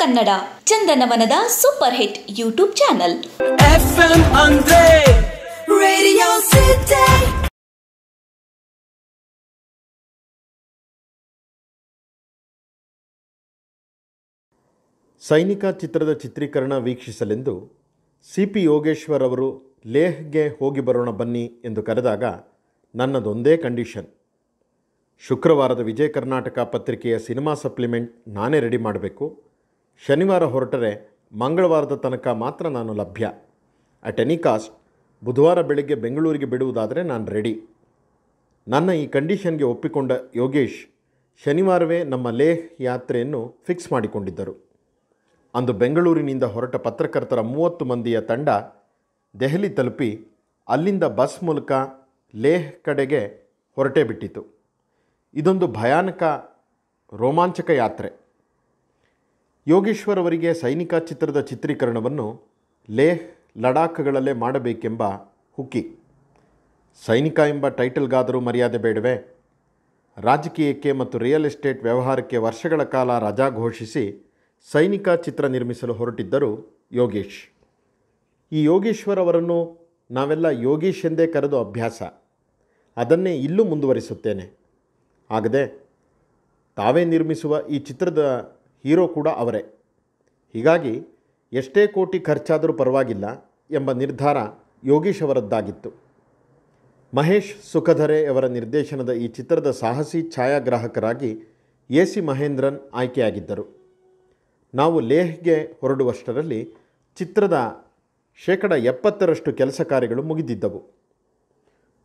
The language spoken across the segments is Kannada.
ಕನ್ನಡ ಚಂದನವನದ super hit YouTube channel Sainika ಚಿತ್ರದ ಚಿತ್ರೀಕರಣ ವೀಕ್ಷಿಸಲೆಂದು ಸಿಪಿ ಯೋಗೇಶ್ವರ್ ಅವರು ಲೇಹ್ಗೆ ಹೋಗಿ ಬರೋಣ ಬನ್ನಿ ಎಂದು ಕರೆದಾಗ ನನ್ನದೊಂದೇ ಕಂಡೀಷನ್ ಶುಕ್ರವಾರದ ವಿಜಯ ಕರ್ನಾಟಕ ಪತ್ರಿಕೆಯ ಸಿನಿಮಾ ಸಪ್ಲಿಮೆಂಟ್ ನಾನೇ ರೆಡಿ ಮಾಡಬೇಕು ಶನಿವಾರ ಹೊರಟರೆ ಮಂಗಳವಾರದ ತನಕ ಮಾತ್ರ ನಾನು ಲಭ್ಯ ಅಟ್ ಎನಿ ಕಾಸ್ಟ್ ಬುಧವಾರ ಬೆಳಗ್ಗೆ ಬೆಂಗಳೂರಿಗೆ ಬಿಡುವುದಾದರೆ ನಾನು ರೆಡಿ ನನ್ನ ಈ ಕಂಡೀಷನ್ಗೆ ಒಪ್ಪಿಕೊಂಡ ಯೋಗೇಶ್ ಶನಿವಾರವೇ ನಮ್ಮ ಲೇಹ್ ಯಾತ್ರೆಯನ್ನು ಫಿಕ್ಸ್ ಮಾಡಿಕೊಂಡಿದ್ದರು ಅಂದು ಬೆಂಗಳೂರಿನಿಂದ ಹೊರಟ ಪತ್ರಕರ್ತರ ಮೂವತ್ತು ಮಂದಿಯ ತಂಡ ದೆಹಲಿ ತಲುಪಿ ಅಲ್ಲಿಂದ ಬಸ್ ಮೂಲಕ ಲೇಹ್ ಕಡೆಗೆ ಹೊರಟೇ ಬಿಟ್ಟಿತು ಇದೊಂದು ಭಯಾನಕ ರೋಮಾಂಚಕ ಯಾತ್ರೆ ಯೋಗೇಶ್ವರ್ ಅವರಿಗೆ ಸೈನಿಕ ಚಿತ್ರದ ಚಿತ್ರೀಕರಣವನ್ನು ಲೇಹ್ ಲಡಾಖ್ಗಳಲ್ಲೇ ಮಾಡಬೇಕೆಂಬ ಹುಕ್ಕಿ ಸೈನಿಕ ಎಂಬ ಟೈಟಲ್ಗಾದರೂ ಮರ್ಯಾದೆ ಬೇಡವೆ ರಾಜಕೀಯಕ್ಕೆ ಮತ್ತು ರಿಯಲ್ ಎಸ್ಟೇಟ್ ವ್ಯವಹಾರಕ್ಕೆ ವರ್ಷಗಳ ಕಾಲ ರಜಾ ಘೋಷಿಸಿ ಸೈನಿಕ ಚಿತ್ರ ನಿರ್ಮಿಸಲು ಹೊರಟಿದ್ದರು ಯೋಗೇಶ್ ಈ ಯೋಗೇಶ್ವರ್ ಅವರನ್ನು ನಾವೆಲ್ಲ ಯೋಗೀಶ್ ಎಂದೇ ಕರೆದು ಅಭ್ಯಾಸ ಅದನ್ನೇ ಇಲ್ಲೂ ಮುಂದುವರಿಸುತ್ತೇನೆ ಆಗದೆ ತಾವೇ ನಿರ್ಮಿಸುವ ಈ ಚಿತ್ರದ ಹೀರೋ ಕೂಡ ಅವರೇ ಹೀಗಾಗಿ ಎಷ್ಟೇ ಕೋಟಿ ಖರ್ಚಾದರೂ ಪರವಾಗಿಲ್ಲ ಎಂಬ ನಿರ್ಧಾರ ಯೋಗೀಶ್ ಅವರದ್ದಾಗಿತ್ತು ಮಹೇಶ್ ಅವರ ನಿರ್ದೇಶನದ ಈ ಚಿತ್ರದ ಸಾಹಸಿ ಛಾಯಾಗ್ರಾಹಕರಾಗಿ ಎ ಸಿ ಮಹೇಂದ್ರನ್ ಆಯ್ಕೆಯಾಗಿದ್ದರು ನಾವು ಲೇಹ್ಗೆ ಹೊರಡುವಷ್ಟರಲ್ಲಿ ಚಿತ್ರದ ಶೇಕಡ ಎಪ್ಪತ್ತರಷ್ಟು ಕೆಲಸ ಕಾರ್ಯಗಳು ಮುಗಿದಿದ್ದವು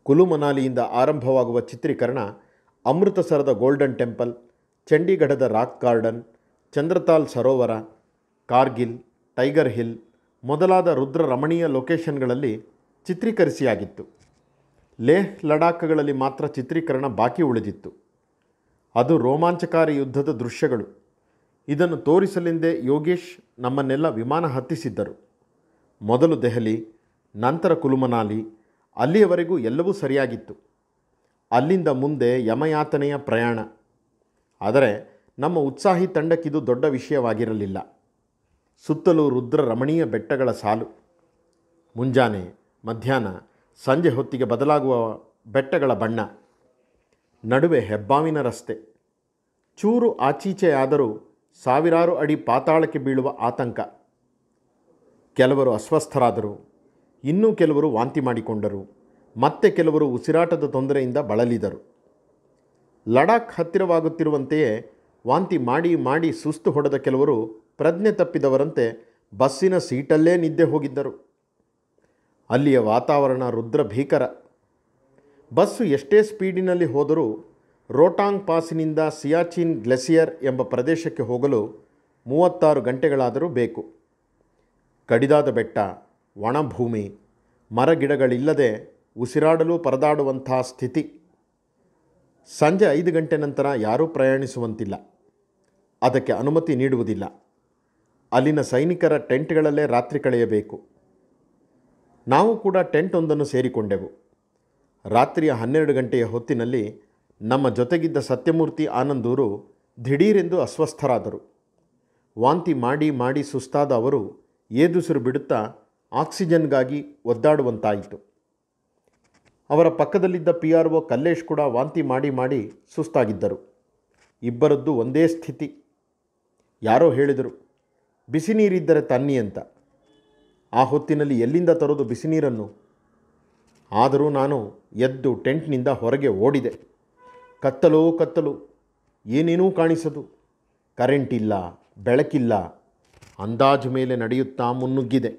ಕುಲು ಮನಾಲಿಯಿಂದ ಆರಂಭವಾಗುವ ಚಿತ್ರೀಕರಣ ಅಮೃತಸರದ ಗೋಲ್ಡನ್ ಟೆಂಪಲ್ ಚಂಡೀಗಢದ ರಾಕ್ ಗಾರ್ಡನ್ ಚಂದ್ರತಾಲ್ ಸರೋವರ ಕಾರ್ಗಿಲ್ ಟೈಗರ್ ಹಿಲ್ ಮೊದಲಾದ ರುದ್ರ ರಮಣೀಯ ಲೊಕೇಶನ್ಗಳಲ್ಲಿ ಚಿತ್ರೀಕರಿಸಿಯಾಗಿತ್ತು ಲೇಹ್ ಲಡಾಖ್ಗಳಲ್ಲಿ ಮಾತ್ರ ಚಿತ್ರೀಕರಣ ಬಾಕಿ ಉಳಿದಿತ್ತು ಅದು ರೋಮಾಂಚಕಾರಿ ಯುದ್ಧದ ದೃಶ್ಯಗಳು ಇದನ್ನು ತೋರಿಸಲೆಂದೇ ಯೋಗೇಶ್ ನಮ್ಮನ್ನೆಲ್ಲ ವಿಮಾನ ಹತ್ತಿಸಿದ್ದರು ಮೊದಲು ದೆಹಲಿ ನಂತರ ಕುಲುಮನಾಲಿ ಅಲ್ಲಿಯವರೆಗೂ ಎಲ್ಲವೂ ಸರಿಯಾಗಿತ್ತು ಅಲ್ಲಿಂದ ಮುಂದೆ ಯಮಯಾತನೆಯ ಪ್ರಯಾಣ ಆದರೆ ನಮ್ಮ ಉತ್ಸಾಹಿ ತಂಡಕ್ಕಿದು ದೊಡ್ಡ ವಿಷಯವಾಗಿರಲಿಲ್ಲ ಸುತ್ತಲೂ ರುದ್ರ ರಮಣೀಯ ಬೆಟ್ಟಗಳ ಸಾಲು ಮುಂಜಾನೆ ಮಧ್ಯಾಹ್ನ ಸಂಜೆ ಹೊತ್ತಿಗೆ ಬದಲಾಗುವ ಬೆಟ್ಟಗಳ ಬಣ್ಣ ನಡುವೆ ಹೆಬ್ಬಾವಿನ ರಸ್ತೆ ಚೂರು ಆಚೀಚೆಯಾದರೂ ಸಾವಿರಾರು ಅಡಿ ಪಾತಾಳಕ್ಕೆ ಬೀಳುವ ಆತಂಕ ಕೆಲವರು ಅಸ್ವಸ್ಥರಾದರು ಇನ್ನೂ ಕೆಲವರು ವಾಂತಿ ಮಾಡಿಕೊಂಡರು ಮತ್ತೆ ಕೆಲವರು ಉಸಿರಾಟದ ತೊಂದರೆಯಿಂದ ಬಳಲಿದರು ಲಡಾಖ್ ಹತ್ತಿರವಾಗುತ್ತಿರುವಂತೆಯೇ ವಾಂತಿ ಮಾಡಿ ಮಾಡಿ ಸುಸ್ತು ಹೊಡೆದ ಕೆಲವರು ಪ್ರಜ್ಞೆ ತಪ್ಪಿದವರಂತೆ ಬಸ್ಸಿನ ಸೀಟಲ್ಲೇ ನಿದ್ದೆ ಹೋಗಿದ್ದರು ಅಲ್ಲಿಯ ವಾತಾವರಣ ರುದ್ರ ಭೀಕರ ಬಸ್ಸು ಎಷ್ಟೇ ಸ್ಪೀಡಿನಲ್ಲಿ ಹೋದರೂ ರೋಟಾಂಗ್ ಪಾಸಿನಿಂದ ಸಿಯಾಚಿನ್ ಗ್ಲೆಸಿಯರ್ ಎಂಬ ಪ್ರದೇಶಕ್ಕೆ ಹೋಗಲು ಮೂವತ್ತಾರು ಗಂಟೆಗಳಾದರೂ ಬೇಕು ಕಡಿದಾದ ಬೆಟ್ಟ ಒಣಭೂಮಿ ಮರಗಿಡಗಳಿಲ್ಲದೆ ಉಸಿರಾಡಲು ಪರದಾಡುವಂಥ ಸ್ಥಿತಿ ಸಂಜೆ ಐದು ಗಂಟೆ ನಂತರ ಯಾರೂ ಪ್ರಯಾಣಿಸುವಂತಿಲ್ಲ ಅದಕ್ಕೆ ಅನುಮತಿ ನೀಡುವುದಿಲ್ಲ ಅಲ್ಲಿನ ಸೈನಿಕರ ಟೆಂಟ್ಗಳಲ್ಲೇ ರಾತ್ರಿ ಕಳೆಯಬೇಕು ನಾವು ಕೂಡ ಟೆಂಟ್ ಒಂದನ್ನು ಸೇರಿಕೊಂಡೆವು ರಾತ್ರಿಯ ಹನ್ನೆರಡು ಗಂಟೆಯ ಹೊತ್ತಿನಲ್ಲಿ ನಮ್ಮ ಜೊತೆಗಿದ್ದ ಸತ್ಯಮೂರ್ತಿ ಆನಂದೂರು ದಿಢೀರೆಂದು ಅಸ್ವಸ್ಥರಾದರು ವಾಂತಿ ಮಾಡಿ ಮಾಡಿ ಸುಸ್ತಾದ ಅವರು ಏದುಸಿರು ಬಿಡುತ್ತಾ ಆಕ್ಸಿಜನ್ಗಾಗಿ ಒದ್ದಾಡುವಂತಾಯಿತು ಅವರ ಪಕ್ಕದಲ್ಲಿದ್ದ ಪಿ ಆರ್ ಕಲ್ಲೇಶ್ ಕೂಡ ವಾಂತಿ ಮಾಡಿ ಮಾಡಿ ಸುಸ್ತಾಗಿದ್ದರು ಇಬ್ಬರದ್ದು ಒಂದೇ ಸ್ಥಿತಿ ಯಾರೋ ಹೇಳಿದರು ಬಿಸಿ ನೀರಿದ್ದರೆ ತನ್ನಿ ಅಂತ ಆ ಹೊತ್ತಿನಲ್ಲಿ ಎಲ್ಲಿಂದ ತರೋದು ಬಿಸಿ ನೀರನ್ನು ಆದರೂ ನಾನು ಎದ್ದು ಟೆಂಟ್ನಿಂದ ಹೊರಗೆ ಓಡಿದೆ ಕತ್ತಲು ಕತ್ತಲು ಏನೇನೂ ಕಾಣಿಸದು ಕರೆಂಟ್ ಇಲ್ಲ ಬೆಳಕಿಲ್ಲ ಅಂದಾಜು ಮೇಲೆ ನಡೆಯುತ್ತಾ ಮುನ್ನುಗ್ಗಿದೆ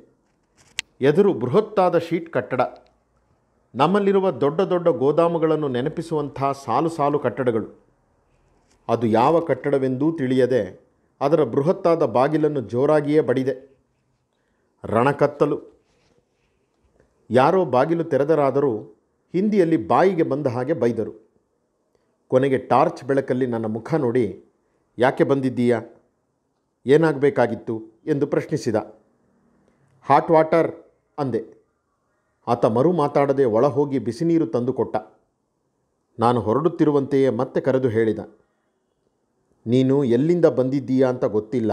ಎದುರು ಬೃಹತ್ತಾದ ಶೀಟ್ ಕಟ್ಟಡ ನಮ್ಮಲ್ಲಿರುವ ದೊಡ್ಡ ದೊಡ್ಡ ಗೋದಾಮುಗಳನ್ನು ನೆನಪಿಸುವಂಥ ಸಾಲು ಸಾಲು ಕಟ್ಟಡಗಳು ಅದು ಯಾವ ಕಟ್ಟಡವೆಂದೂ ತಿಳಿಯದೆ ಅದರ ಬೃಹತ್ತಾದ ಬಾಗಿಲನ್ನು ಜೋರಾಗಿಯೇ ಬಡಿದೆ ರಣಕತ್ತಲು ಯಾರೋ ಬಾಗಿಲು ತೆರೆದರಾದರೂ ಹಿಂದಿಯಲ್ಲಿ ಬಾಯಿಗೆ ಬಂದ ಹಾಗೆ ಬೈದರು ಕೊನೆಗೆ ಟಾರ್ಚ್ ಬೆಳಕಲ್ಲಿ ನನ್ನ ಮುಖ ನೋಡಿ ಯಾಕೆ ಬಂದಿದ್ದೀಯಾ ಏನಾಗಬೇಕಾಗಿತ್ತು ಎಂದು ಪ್ರಶ್ನಿಸಿದ ಹಾಟ್ ವಾಟರ್ ಅಂದೆ ಆತ ಮರು ಮಾತಾಡದೆ ಒಳಹೋಗಿ ಬಿಸಿನೀರು ತಂದುಕೊಟ್ಟ ನಾನು ಹೊರಡುತ್ತಿರುವಂತೆಯೇ ಮತ್ತೆ ಕರೆದು ಹೇಳಿದ ನೀನು ಎಲ್ಲಿಂದ ಬಂದಿದ್ದೀಯಾ ಅಂತ ಗೊತ್ತಿಲ್ಲ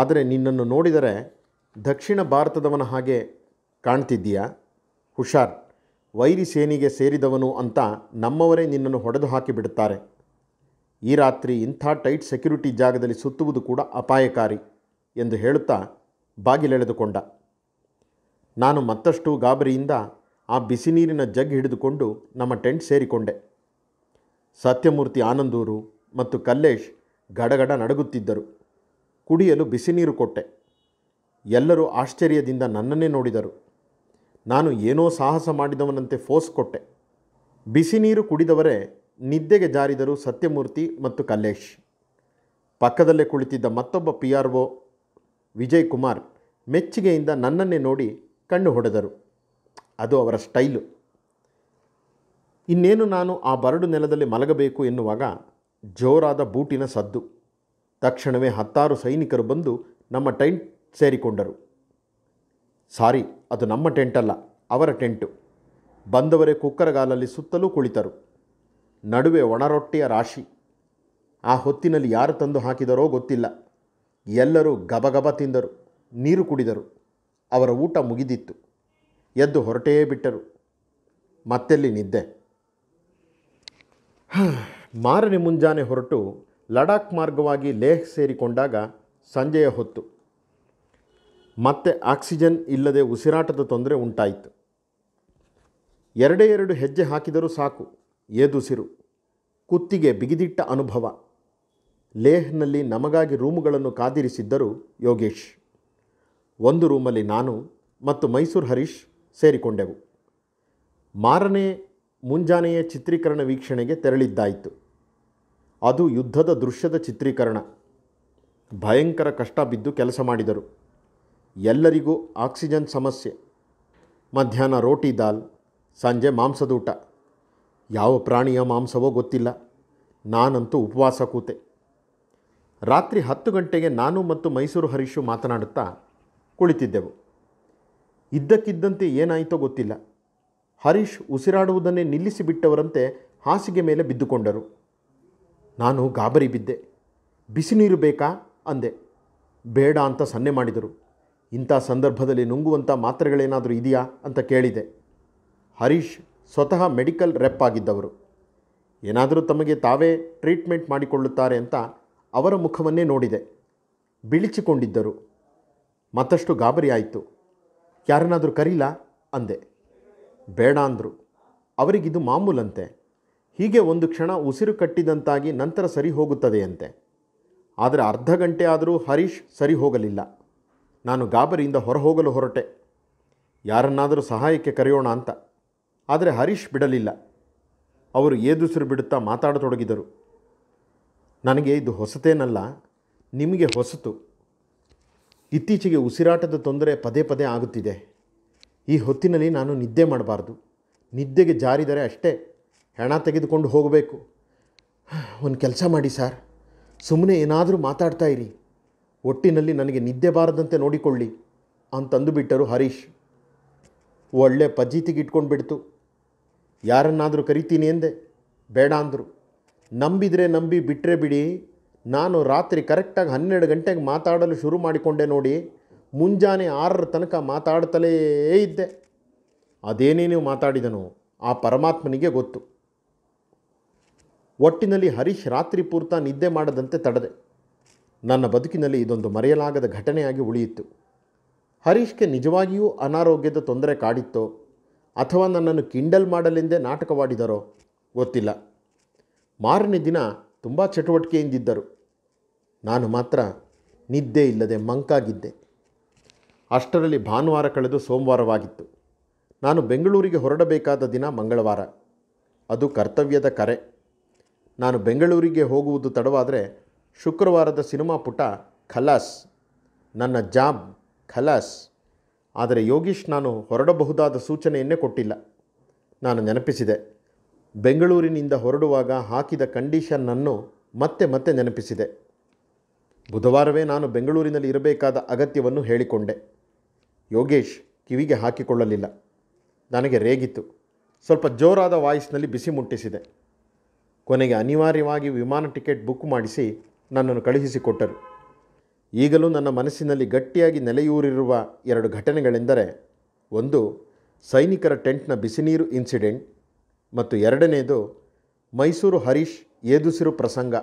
ಆದರೆ ನಿನ್ನನ್ನು ನೋಡಿದರೆ ದಕ್ಷಿಣ ಭಾರತದವನ ಹಾಗೆ ಕಾಣ್ತಿದ್ದೀಯಾ ಹುಷಾರ್ ವೈರಿ ಸೇನೆಗೆ ಸೇರಿದವನು ಅಂತ ನಮ್ಮವರೇ ನಿನ್ನನ್ನು ಹೊಡೆದು ಹಾಕಿಬಿಡುತ್ತಾರೆ ಈ ರಾತ್ರಿ ಇಂಥ ಟೈಟ್ ಸೆಕ್ಯುರಿಟಿ ಜಾಗದಲ್ಲಿ ಸುತ್ತುವುದು ಕೂಡ ಅಪಾಯಕಾರಿ ಎಂದು ಹೇಳುತ್ತಾ ಬಾಗಿಲೆಳೆದುಕೊಂಡ ನಾನು ಮತ್ತಷ್ಟು ಗಾಬರಿಯಿಂದ ಆ ಬಿಸಿ ನೀರಿನ ಜಗ್ ಹಿಡಿದುಕೊಂಡು ನಮ್ಮ ಟೆಂಟ್ ಸೇರಿಕೊಂಡೆ ಸತ್ಯಮೂರ್ತಿ ಆನಂದೂರು ಮತ್ತು ಕಲ್ಲೇಶ್ ಗಡಗಡ ನಡುಗುತ್ತಿದ್ದರು ಕುಡಿಯಲು ಬಿಸಿ ನೀರು ಕೊಟ್ಟೆ ಎಲ್ಲರೂ ಆಶ್ಚರ್ಯದಿಂದ ನನ್ನನ್ನೇ ನೋಡಿದರು ನಾನು ಏನೋ ಸಾಹಸ ಮಾಡಿದವನಂತೆ ಫೋರ್ಸ್ ಕೊಟ್ಟೆ ಬಿಸಿ ನೀರು ಕುಡಿದವರೇ ನಿದ್ದೆಗೆ ಜಾರಿದರು ಸತ್ಯಮೂರ್ತಿ ಮತ್ತು ಕಲ್ಲೇಶ್ ಪಕ್ಕದಲ್ಲೇ ಕುಳಿತಿದ್ದ ಮತ್ತೊಬ್ಬ P R O Vijay Kumar ಮೆಚ್ಚುಗೆಯಿಂದ ನನ್ನನ್ನೇ ನೋಡಿ ಕಣ್ಣು ಹೊಡೆದರು ಅದು ಅವರ ಸ್ಟೈಲು ಇನ್ನೇನು ನಾನು ಆ ಬರಡು ನೆಲದಲ್ಲಿ ಮಲಗಬೇಕು ಎನ್ನುವಾಗ ಜೋರಾದ ಬೂಟಿನ ಸದ್ದು ತಕ್ಷಣವೇ ಹತ್ತಾರು ಸೈನಿಕರು ಬಂದು ನಮ್ಮ ಟೆಂಟ್ ಸೇರಿಕೊಂಡರು ಸಾರಿ ಅದು ನಮ್ಮ ಟೆಂಟಲ್ಲ ಅವರ ಟೆಂಟು ಬಂದವರೇ ಕುಕ್ಕರಗಾಲಲ್ಲಿ ಸುತ್ತಲೂ ಕುಳಿತರು ನಡುವೆ ಒಣರೊಟ್ಟಿಯ ರಾಶಿ ಆ ಹೊತ್ತಿನಲ್ಲಿ ಯಾರು ತಂದು ಹಾಕಿದರೋ ಗೊತ್ತಿಲ್ಲ ಎಲ್ಲರೂ ಗಬಗಬ ತಿಂದರು ನೀರು ಕುಡಿದರು ಅವರ ಊಟ ಮುಗಿದಿತ್ತು ಎದ್ದು ಹೊರಟೇ ಬಿಟ್ಟರು ಮತ್ತೆಲ್ಲಿ ನಿದ್ದೆ ಮಾರನೆ ಮುಂಜಾನೆ ಹೊರಟು ಲಡಾಖ್ ಮಾರ್ಗವಾಗಿ ಲೇಹ್ ಸೇರಿಕೊಂಡಾಗ ಸಂಜೆಯ ಹೊತ್ತು ಮತ್ತೆ ಆಕ್ಸಿಜನ್ ಇಲ್ಲದೆ ಉಸಿರಾಟದ ತೊಂದರೆ ಉಂಟಾಯಿತು ಎರಡೇ ಎರಡು ಹೆಜ್ಜೆ ಹಾಕಿದರೂ ಸಾಕು ಏದುಸಿರು ಕುತ್ತಿಗೆ ಬಿಗಿದಿಟ್ಟ ಅನುಭವ ಲೇಹ್ನಲ್ಲಿ ನಮಗಾಗಿ ರೂಮುಗಳನ್ನು ಕಾದಿರಿಸಿದ್ದರು ಯೋಗೇಶ್ ಒಂದು ರೂಮಲ್ಲಿ ನಾನು ಮತ್ತು ಮೈಸೂರು ಹರೀಶ್ ಸೇರಿಕೊಂಡೆವು ಮಾರನೇ ಮುಂಜಾನೆಯ ಚಿತ್ರೀಕರಣ ವೀಕ್ಷಣೆಗೆ ತೆರಳಿದ್ದಾಯಿತು ಅದು ಯುದ್ಧದ ದೃಶ್ಯದ ಚಿತ್ರೀಕರಣ ಭಯಂಕರ ಕಷ್ಟ ಬಿದ್ದು ಕೆಲಸ ಮಾಡಿದರು ಎಲ್ಲರಿಗೂ ಆಕ್ಸಿಜನ್ ಸಮಸ್ಯೆ ಮಧ್ಯಾಹ್ನ ರೋಟಿ ದಾಲ್ ಸಂಜೆ ಮಾಂಸದೂಟ ಯಾವ ಪ್ರಾಣಿಯ ಮಾಂಸವೋ ಗೊತ್ತಿಲ್ಲ ನಾನಂತೂ ಉಪವಾಸ ಕೂತೆ ರಾತ್ರಿ ಹತ್ತು ಗಂಟೆಗೆ ನಾನು ಮತ್ತು ಮೈಸೂರು ಹರೀಶು ಮಾತನಾಡುತ್ತಾ ಕುಳಿತಿದ್ದೆವು ಇದ್ದಕ್ಕಿದ್ದಂತೆ ಏನಾಯಿತೋ ಗೊತ್ತಿಲ್ಲ ಹರೀಶ್ ಉಸಿರಾಡುವುದನ್ನೇ ನಿಲ್ಲಿಸಿಬಿಟ್ಟವರಂತೆ ಹಾಸಿಗೆ ಮೇಲೆ ಬಿದ್ದುಕೊಂಡರು ನಾನು ಗಾಬರಿ ಬಿದ್ದೆ ಬಿಸಿ ನೀರು ಬೇಕಾ ಅಂದೆ ಬೇಡ ಅಂತ ಸನ್ನೆ ಮಾಡಿದರು ಇಂಥ ಸಂದರ್ಭದಲ್ಲಿ ನುಂಗುವಂಥ ಮಾತ್ರೆಗಳೇನಾದರೂ ಇದೆಯಾ ಅಂತ ಕೇಳಿದೆ ಹರೀಶ್ ಸ್ವತಃ ಮೆಡಿಕಲ್ ರೆಪ್ ಆಗಿದ್ದವರು ಏನಾದರೂ ತಮಗೆ ತಾವೇ ಟ್ರೀಟ್ಮೆಂಟ್ ಮಾಡಿಕೊಳ್ಳುತ್ತಾರೆ ಅಂತ ಅವರ ಮುಖವನ್ನೇ ನೋಡಿದೆ ಬಿಳಿಚಿಕೊಂಡಿದ್ದರು ಮತ್ತಷ್ಟು ಗಾಬರಿ ಆಯಿತು ಯಾರನ್ನಾದರೂ ಕರೀಲಾ ಅಂದೆ ಬೇಡ ಅಂದರು ಅವರಿಗಿದು ಮಾಮೂಲಂತೆ ಹೀಗೆ ಒಂದು ಕ್ಷಣ ಉಸಿರು ಕಟ್ಟಿದಂತಾಗಿ ನಂತರ ಸರಿ ಹೋಗುತ್ತದೆಯಂತೆ ಆದರೆ ಅರ್ಧ ಗಂಟೆ ಆದರೂ ಹರೀಶ್ ಸರಿ ಹೋಗಲಿಲ್ಲ ನಾನು ಗಾಬರಿಯಿಂದ ಹೊರ ಹೋಗಲು ಹೊರಟೆ ಯಾರನ್ನಾದರೂ ಸಹಾಯಕ್ಕೆ ಕರೆಯೋಣ ಅಂತ ಆದರೆ ಹರೀಶ್ ಬಿಡಲಿಲ್ಲ ಅವರು ಏದುಸಿರು ಬಿಡುತ್ತಾ ಮಾತಾಡತೊಡಗಿದರು ನನಗೆ ಇದು ಹೊಸತೇನಲ್ಲ ನಿಮಗೆ ಹೊಸತು ಇತ್ತೀಚೆಗೆ ಉಸಿರಾಟದ ತೊಂದರೆ ಪದೇ ಪದೇ ಆಗುತ್ತಿದೆ ಈ ಹೊತ್ತಿನಲ್ಲಿ ನಾನು ನಿದ್ದೆ ಮಾಡಬಾರ್ದು ನಿದ್ದೆಗೆ ಜಾರಿದರೆ ಅಷ್ಟೇ ಹೆಣ ತೆಗೆದುಕೊಂಡು ಹೋಗಬೇಕು ಒಂದು ಕೆಲಸ ಮಾಡಿ ಸರ್ ಸುಮ್ಮನೆ ಏನಾದರೂ ಮಾತಾಡ್ತಾ ಇರಿ ಒಟ್ಟಿನಲ್ಲಿ ನನಗೆ ನಿದ್ದೆ ಬಾರದಂತೆ ನೋಡಿಕೊಳ್ಳಿ ಅಂತಂದು ಬಿಟ್ಟರು ಹರೀಶ್ ಒಳ್ಳೆ ಇಟ್ಕೊಂಡು ಬಿಡ್ತು ಯಾರನ್ನಾದರೂ ಕರಿತೀನಿ ಎಂದೆ ಬೇಡ ಅಂದರು ನಂಬಿದರೆ ನಂಬಿ ಬಿಟ್ಟರೆ ಬಿಡಿ ನಾನು ರಾತ್ರಿ ಕರೆಕ್ಟಾಗಿ ಹನ್ನೆರಡು ಗಂಟೆಗೆ ಮಾತಾಡಲು ಶುರು ಮಾಡಿಕೊಂಡೆ ನೋಡಿ ಮುಂಜಾನೆ ಆರರ ತನಕ ಮಾತಾಡ್ತಲೇ ಇದ್ದೆ ನೀವು ಮಾತಾಡಿದನು ಆ ಪರಮಾತ್ಮನಿಗೆ ಗೊತ್ತು ಒಟ್ಟಿನಲ್ಲಿ ಹರೀಶ್ ರಾತ್ರಿ ಪೂರ್ತ ನಿದ್ದೆ ಮಾಡದಂತೆ ತಡೆದೆ ನನ್ನ ಬದುಕಿನಲ್ಲಿ ಇದೊಂದು ಮರೆಯಲಾಗದ ಘಟನೆಯಾಗಿ ಉಳಿಯಿತು ಹರೀಶ್ಗೆ ನಿಜವಾಗಿಯೂ ಅನಾರೋಗ್ಯದ ತೊಂದರೆ ಕಾಡಿತ್ತೋ ಅಥವಾ ನನ್ನನ್ನು ಕಿಂಡಲ್ ಮಾಡಲೆಂದೇ ನಾಟಕವಾಡಿದರೋ ಗೊತ್ತಿಲ್ಲ ಮಾರನೇ ದಿನ ತುಂಬ ಚಟುವಟಿಕೆಯಿಂದಿದ್ದರು ನಾನು ಮಾತ್ರ ನಿದ್ದೆ ಇಲ್ಲದೆ ಮಂಕಾಗಿದ್ದೆ ಅಷ್ಟರಲ್ಲಿ ಭಾನುವಾರ ಕಳೆದು ಸೋಮವಾರವಾಗಿತ್ತು ನಾನು ಬೆಂಗಳೂರಿಗೆ ಹೊರಡಬೇಕಾದ ದಿನ ಮಂಗಳವಾರ ಅದು ಕರ್ತವ್ಯದ ಕರೆ ನಾನು ಬೆಂಗಳೂರಿಗೆ ಹೋಗುವುದು ತಡವಾದರೆ ಶುಕ್ರವಾರದ ಸಿನಿಮಾ ಪುಟ ಖಲಾಸ್ ನನ್ನ ಜಾಬ್ ಖಲಾಸ್ ಆದರೆ ಯೋಗೀಶ್ ನಾನು ಹೊರಡಬಹುದಾದ ಸೂಚನೆಯನ್ನೇ ಕೊಟ್ಟಿಲ್ಲ ನಾನು ನೆನಪಿಸಿದೆ ಬೆಂಗಳೂರಿನಿಂದ ಹೊರಡುವಾಗ ಹಾಕಿದ ಕಂಡೀಷನ್ನನ್ನು ಮತ್ತೆ ಮತ್ತೆ ನೆನಪಿಸಿದೆ ಬುಧವಾರವೇ ನಾನು ಬೆಂಗಳೂರಿನಲ್ಲಿ ಇರಬೇಕಾದ ಅಗತ್ಯವನ್ನು ಹೇಳಿಕೊಂಡೆ ಯೋಗೇಶ್ ಕಿವಿಗೆ ಹಾಕಿಕೊಳ್ಳಲಿಲ್ಲ ನನಗೆ ರೇಗಿತ್ತು ಸ್ವಲ್ಪ ಜೋರಾದ ವಾಯ್ಸ್ನಲ್ಲಿ ಬಿಸಿ ಮುಟ್ಟಿಸಿದೆ ಕೊನೆಗೆ ಅನಿವಾರ್ಯವಾಗಿ ವಿಮಾನ ಟಿಕೆಟ್ ಬುಕ್ ಮಾಡಿಸಿ ನನ್ನನ್ನು ಕಳುಹಿಸಿಕೊಟ್ಟರು ಈಗಲೂ ನನ್ನ ಮನಸ್ಸಿನಲ್ಲಿ ಗಟ್ಟಿಯಾಗಿ ನೆಲೆಯೂರಿರುವ ಎರಡು ಘಟನೆಗಳೆಂದರೆ ಒಂದು ಸೈನಿಕರ ಟೆಂಟ್ನ ಬಿಸಿನೀರು ಇನ್ಸಿಡೆಂಟ್ ಮತ್ತು ಎರಡನೆಯದು ಮೈಸೂರು ಹರೀಶ್ ಏದುಸಿರು ಪ್ರಸಂಗ